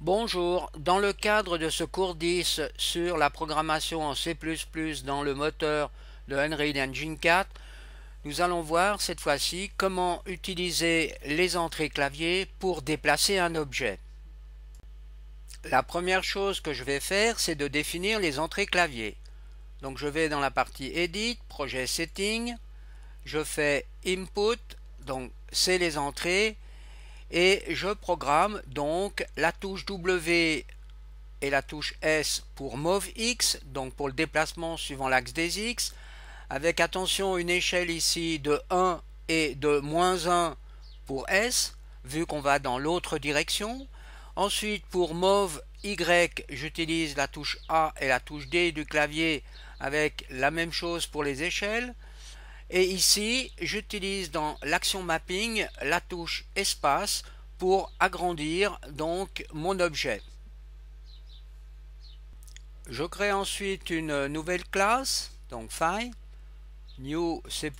Bonjour, dans le cadre de ce cours 10 sur la programmation en C++ dans le moteur de Unreal Engine 4, nous allons voir cette fois-ci comment utiliser les entrées clavier pour déplacer un objet. La première chose que je vais faire, c'est de définir les entrées clavier. Donc je vais dans la partie Edit, Projet Setting, je fais Input, donc c'est les entrées, et je programme donc la touche W et la touche S pour move X, donc pour le déplacement suivant l'axe des X, avec attention une échelle ici de 1 et de moins 1 pour S, vu qu'on va dans l'autre direction. Ensuite, pour mauve Y, j'utilise la touche A et la touche D du clavier avec la même chose pour les échelles. Et ici, j'utilise dans l'action mapping la touche espace pour agrandir donc mon objet. Je crée ensuite une nouvelle classe, donc File, New C++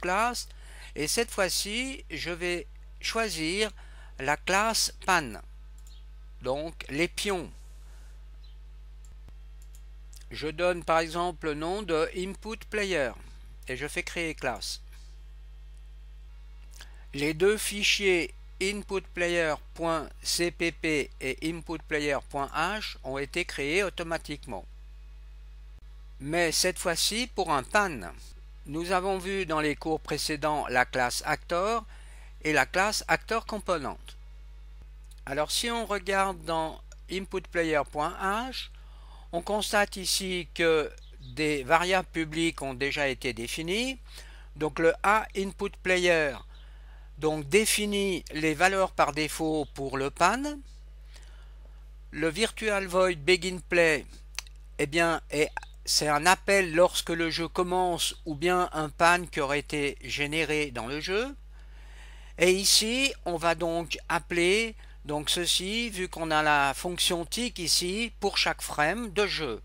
class, et cette fois-ci, je vais choisir la classe Pan, donc les pions. Je donne par exemple le nom de Input Player et je fais créer classe. Les deux fichiers inputplayer.cpp et inputplayer.h ont été créés automatiquement. Mais cette fois-ci pour un pan. Nous avons vu dans les cours précédents la classe actor et la classe actor Alors si on regarde dans inputplayer.h, on constate ici que des variables publiques ont déjà été définies. Donc le A input player donc définit les valeurs par défaut pour le PAN. Le virtual void begin play eh bien c'est un appel lorsque le jeu commence ou bien un PAN qui aurait été généré dans le jeu. Et ici, on va donc appeler donc ceci vu qu'on a la fonction tick ici pour chaque frame de jeu.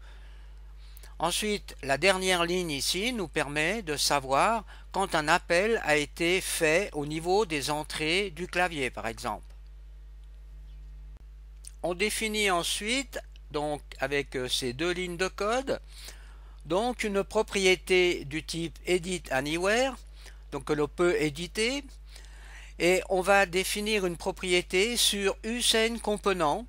Ensuite, la dernière ligne ici nous permet de savoir quand un appel a été fait au niveau des entrées du clavier, par exemple. On définit ensuite, donc avec euh, ces deux lignes de code, donc une propriété du type edit anywhere, donc que l'on peut éditer, et on va définir une propriété sur UsainComponent,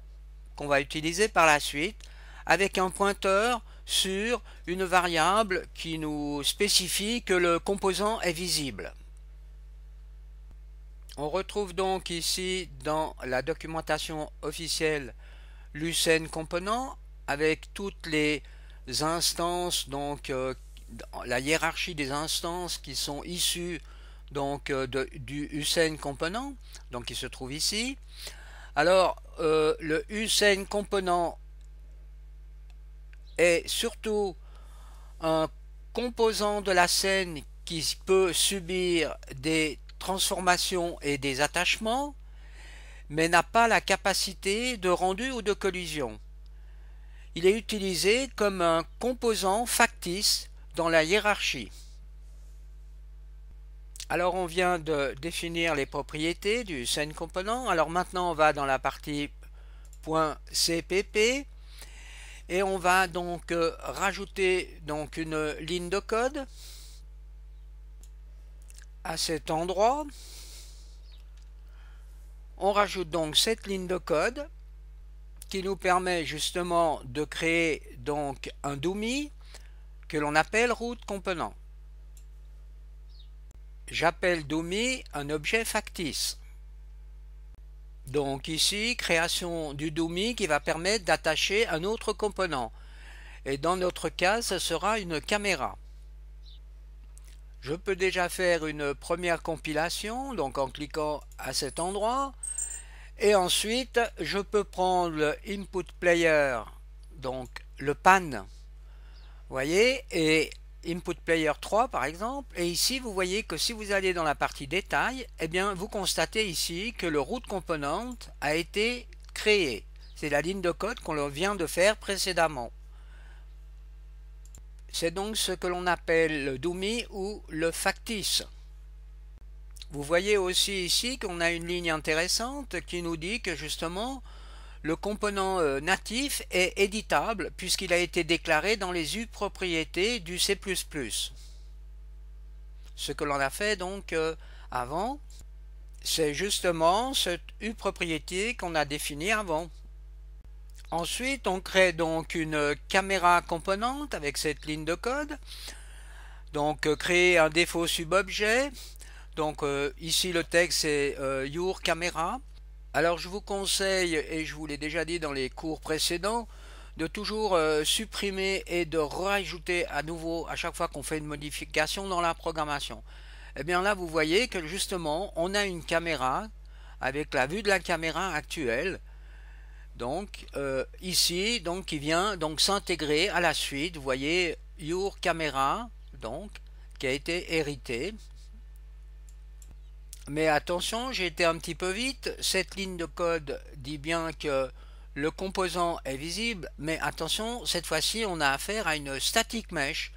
qu'on va utiliser par la suite avec un pointeur sur une variable qui nous spécifie que le composant est visible. On retrouve donc ici dans la documentation officielle Lucene Component avec toutes les instances, donc euh, la hiérarchie des instances qui sont issues donc, euh, du UCN Component, donc qui se trouve ici. Alors, euh, le UCN Component est surtout un composant de la scène qui peut subir des transformations et des attachements, mais n'a pas la capacité de rendu ou de collision. Il est utilisé comme un composant factice dans la hiérarchie. Alors on vient de définir les propriétés du scène component. Alors maintenant on va dans la partie .cpp et on va donc euh, rajouter donc une ligne de code à cet endroit on rajoute donc cette ligne de code qui nous permet justement de créer donc un dummy que l'on appelle route component j'appelle dummy un objet factice donc ici, création du dummy qui va permettre d'attacher un autre composant Et dans notre cas, ce sera une caméra. Je peux déjà faire une première compilation, donc en cliquant à cet endroit. Et ensuite, je peux prendre le input player, donc le pan. Voyez, et Input Player 3 par exemple. Et ici, vous voyez que si vous allez dans la partie détail, eh bien, vous constatez ici que le route component a été créé. C'est la ligne de code qu'on vient de faire précédemment. C'est donc ce que l'on appelle le dummy ou le factice. Vous voyez aussi ici qu'on a une ligne intéressante qui nous dit que justement, le component euh, natif est éditable puisqu'il a été déclaré dans les U propriétés du C++. Ce que l'on a fait donc euh, avant, c'est justement cette U propriété qu'on a définie avant. Ensuite, on crée donc une caméra componente avec cette ligne de code. Donc, euh, créer un défaut subobjet. Donc, ici, le texte est your camera. Alors je vous conseille, et je vous l'ai déjà dit dans les cours précédents, de toujours euh, supprimer et de rajouter à nouveau à chaque fois qu'on fait une modification dans la programmation. Et eh bien là, vous voyez que justement, on a une caméra avec la vue de la caméra actuelle. Donc euh, ici, donc qui vient donc s'intégrer à la suite. Vous voyez Your Camera, donc qui a été héritée mais attention, j'ai été un petit peu vite. Cette ligne de code dit bien que le composant est visible, mais attention, cette fois-ci, on a affaire à une static mesh,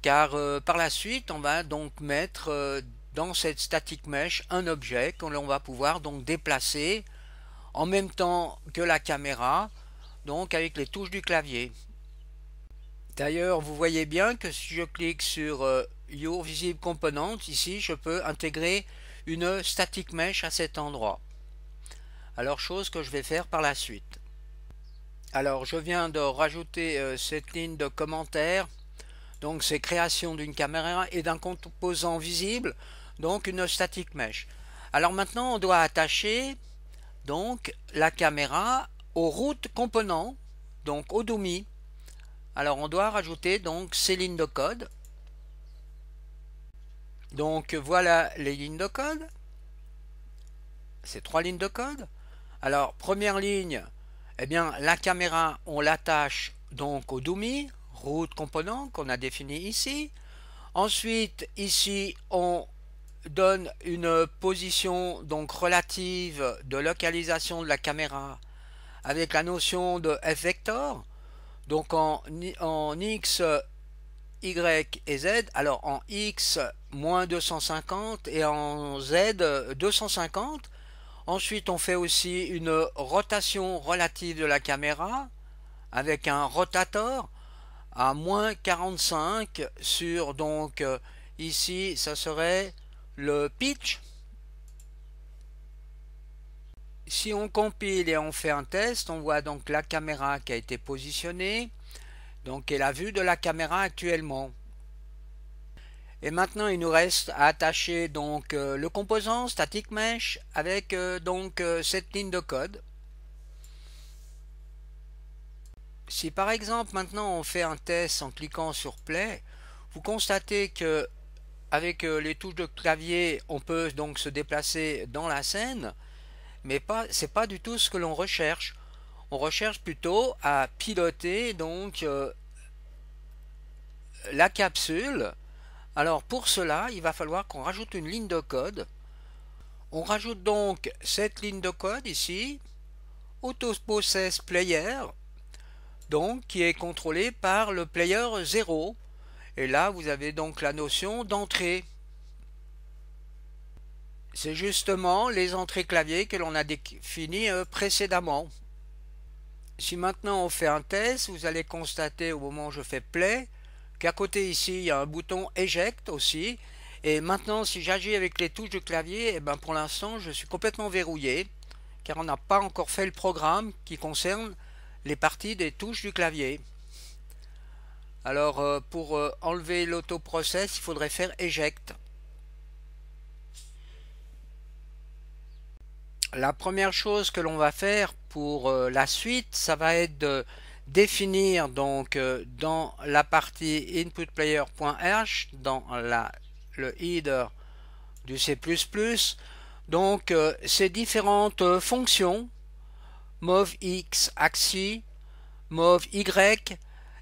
car euh, par la suite, on va donc mettre euh, dans cette static mesh un objet que l'on va pouvoir donc déplacer en même temps que la caméra, donc avec les touches du clavier. D'ailleurs, vous voyez bien que si je clique sur euh, Your Visible Component, ici je peux intégrer une static mesh à cet endroit. Alors chose que je vais faire par la suite. Alors je viens de rajouter euh, cette ligne de commentaire. Donc c'est création d'une caméra et d'un composant visible, donc une static mesh. Alors maintenant on doit attacher donc la caméra au root component, donc au dummy. Alors on doit rajouter donc ces lignes de code donc voilà les lignes de code. Ces trois lignes de code. Alors première ligne, eh bien la caméra on l'attache donc au dummy, route component qu'on a défini ici. Ensuite ici on donne une position donc relative de localisation de la caméra avec la notion de f vector donc en, en x y et z alors en x moins 250 et en Z 250. Ensuite, on fait aussi une rotation relative de la caméra avec un rotateur à moins 45 sur donc euh, ici ça serait le pitch. Si on compile et on fait un test, on voit donc la caméra qui a été positionnée, donc et la vue de la caméra actuellement. Et maintenant, il nous reste à attacher donc euh, le composant static mesh avec euh, donc euh, cette ligne de code. Si par exemple maintenant on fait un test en cliquant sur play, vous constatez que avec les touches de clavier, on peut donc se déplacer dans la scène, mais pas c'est pas du tout ce que l'on recherche. On recherche plutôt à piloter donc la capsule alors pour cela, il va falloir qu'on rajoute une ligne de code. On rajoute donc cette ligne de code ici, AutoProcess Player, donc qui est contrôlée par le player 0. Et là, vous avez donc la notion d'entrée. C'est justement les entrées clavier que l'on a définies euh, précédemment. Si maintenant on fait un test, vous allez constater au moment où je fais play, à côté ici, il y a un bouton éjecte aussi. Et maintenant, si j'agis avec les touches du clavier, et eh ben pour l'instant, je suis complètement verrouillé, car on n'a pas encore fait le programme qui concerne les parties des touches du clavier. Alors, euh, pour euh, enlever l'autoprocess, il faudrait faire éjecte. La première chose que l'on va faire pour euh, la suite, ça va être de définir donc euh, dans la partie inputPlayer.h, dans le header du C++, donc euh, ces différentes fonctions axis, axi, y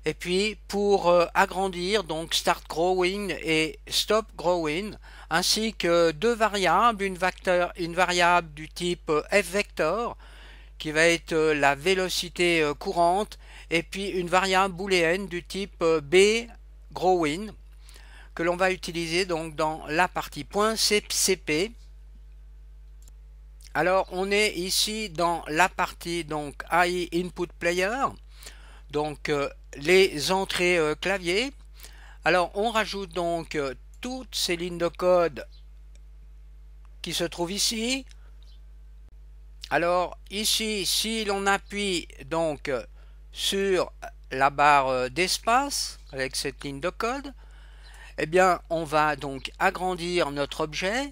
et puis pour euh, agrandir donc start growing et stop growing ainsi que deux variables une, vecteur, une variable du type f vector qui va être la vélocité courante et puis une variable booléenne du type euh, b growing que l'on va utiliser donc dans la partie cp Alors on est ici dans la partie donc AI input player, donc euh, les entrées euh, clavier. Alors on rajoute donc toutes ces lignes de code qui se trouvent ici. Alors ici si l'on appuie donc sur la barre euh, d'espace avec cette ligne de code, eh bien, on va donc agrandir notre objet.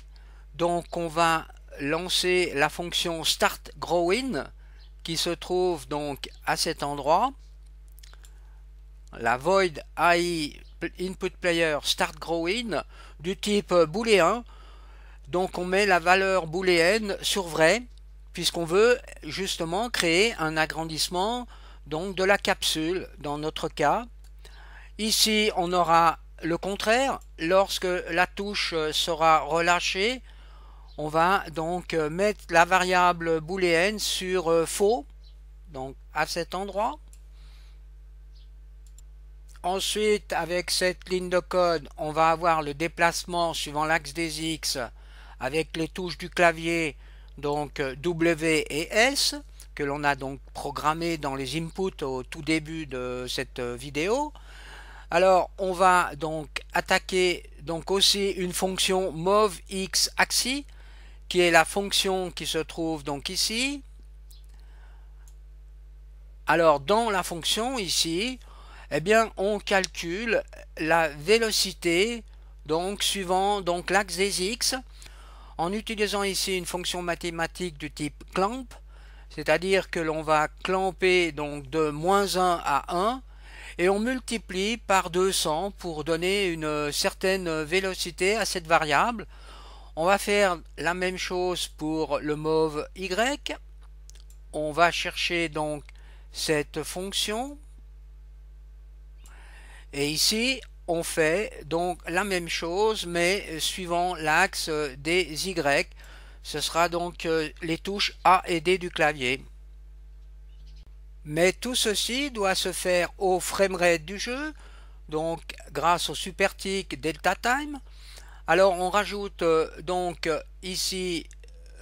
Donc, on va lancer la fonction start growing qui se trouve donc à cet endroit. La void i input player start growing du type booléen. Donc, on met la valeur booléenne sur vrai puisqu'on veut justement créer un agrandissement donc de la capsule dans notre cas. Ici, on aura le contraire. Lorsque la touche euh, sera relâchée, on va donc euh, mettre la variable booléenne sur euh, faux, donc à cet endroit. Ensuite, avec cette ligne de code, on va avoir le déplacement suivant l'axe des X avec les touches du clavier, donc W et S que l'on a donc programmé dans les inputs au tout début de cette euh, vidéo. Alors on va donc attaquer donc aussi une fonction move x qui est la fonction qui se trouve donc ici. Alors dans la fonction ici, eh bien on calcule la vélocité donc suivant donc l'axe des x en utilisant ici une fonction mathématique du type clamp c'est-à-dire que l'on va clamper donc de moins 1 à 1 et on multiplie par 200 pour donner une certaine vélocité à cette variable. On va faire la même chose pour le mauve y. On va chercher donc cette fonction. Et ici, on fait donc la même chose mais suivant l'axe des y ce sera donc euh, les touches A et D du clavier. Mais tout ceci doit se faire au framerate du jeu, donc grâce au super tick Delta Time. Alors on rajoute euh, donc ici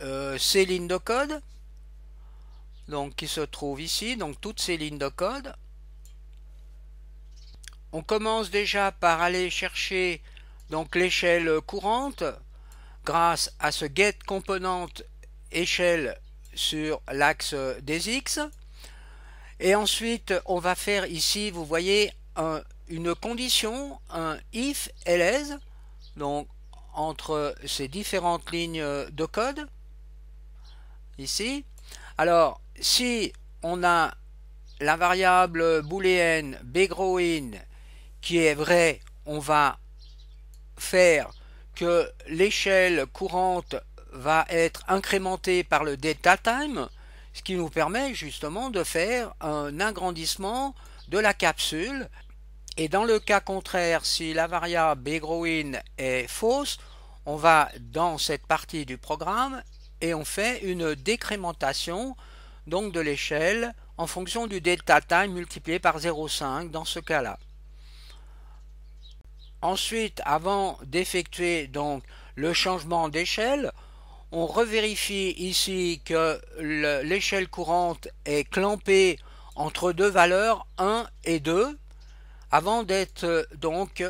euh, ces lignes de code, donc qui se trouvent ici, donc toutes ces lignes de code. On commence déjà par aller chercher donc l'échelle courante grâce à ce get échelle sur l'axe des x. Et ensuite, on va faire ici, vous voyez, une condition, un if ls, donc entre ces différentes lignes de code, ici. Alors, si on a la variable booléenne bgrowin qui est vraie, on va faire que l'échelle courante va être incrémentée par le delta time, ce qui nous permet justement de faire un agrandissement de la capsule. Et dans le cas contraire, si la variable BGROWING est fausse, on va dans cette partie du programme et on fait une décrémentation donc de l'échelle en fonction du delta time multiplié par 0,5 dans ce cas-là. Ensuite, avant d'effectuer donc le changement d'échelle, on revérifie ici que l'échelle courante est clampée entre deux valeurs 1 et 2 avant d'être euh, donc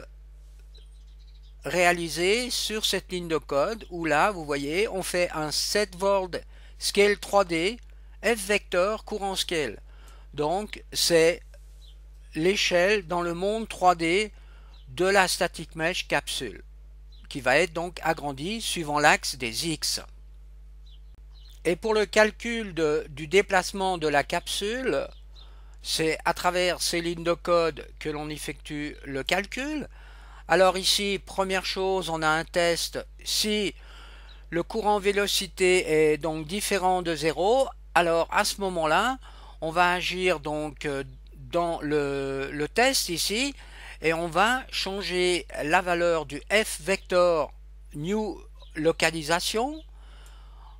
réalisée sur cette ligne de code où là vous voyez on fait un world scale 3D f vector courant scale donc c'est l'échelle dans le monde 3D de la static mesh capsule, qui va être donc agrandie suivant l'axe des X. Et pour le calcul du déplacement de la capsule, c'est à travers ces lignes de code que l'on effectue le calcul. Alors ici, première chose, on a un test. Si le courant vélocité est donc différent de 0, alors à ce moment-là, on va agir donc euh, dans le test ici et on va changer la valeur du f vector new localisation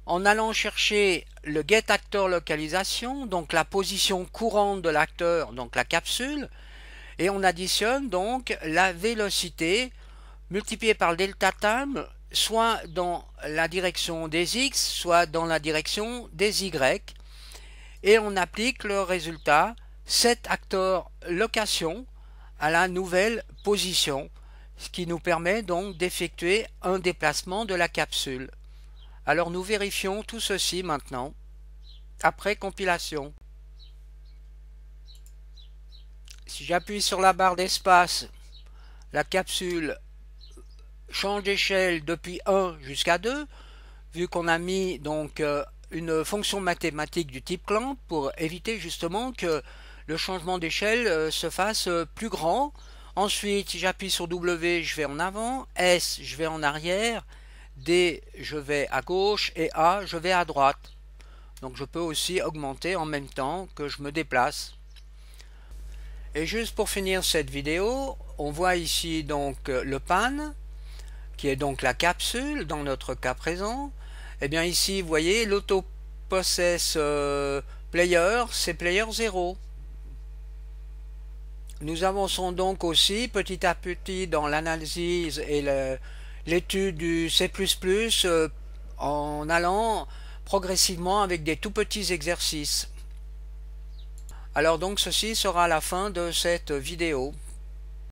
en allant chercher le get actor localisation, donc la position courante de l'acteur, donc la capsule, et on additionne donc la vélocité multipliée par delta time, soit dans la direction des x, soit dans la direction des y, et on applique le résultat set actor location à la nouvelle position, ce qui nous permet donc d'effectuer un déplacement de la capsule. Alors nous vérifions tout ceci maintenant, après compilation. Si j'appuie sur la barre d'espace, la capsule change d'échelle depuis 1 jusqu'à 2, vu qu'on a mis donc euh, une fonction mathématique du type clamp pour éviter justement que le changement d'échelle euh, se fasse euh, plus grand. Ensuite, j'appuie sur W, je vais en avant, S, je vais en arrière, D, je vais à gauche et A, je vais à droite. Donc je peux aussi augmenter en même temps que je me déplace. Et juste pour finir cette vidéo, on voit ici donc euh, le pan, qui est donc la capsule dans notre cas présent. Et eh bien ici, vous voyez, l'auto-possess player, c'est player 0. Nous avançons donc aussi petit à petit dans l'analyse et l'étude du C++ euh, en allant progressivement avec des tout petits exercices. Alors donc ceci sera la fin de cette vidéo.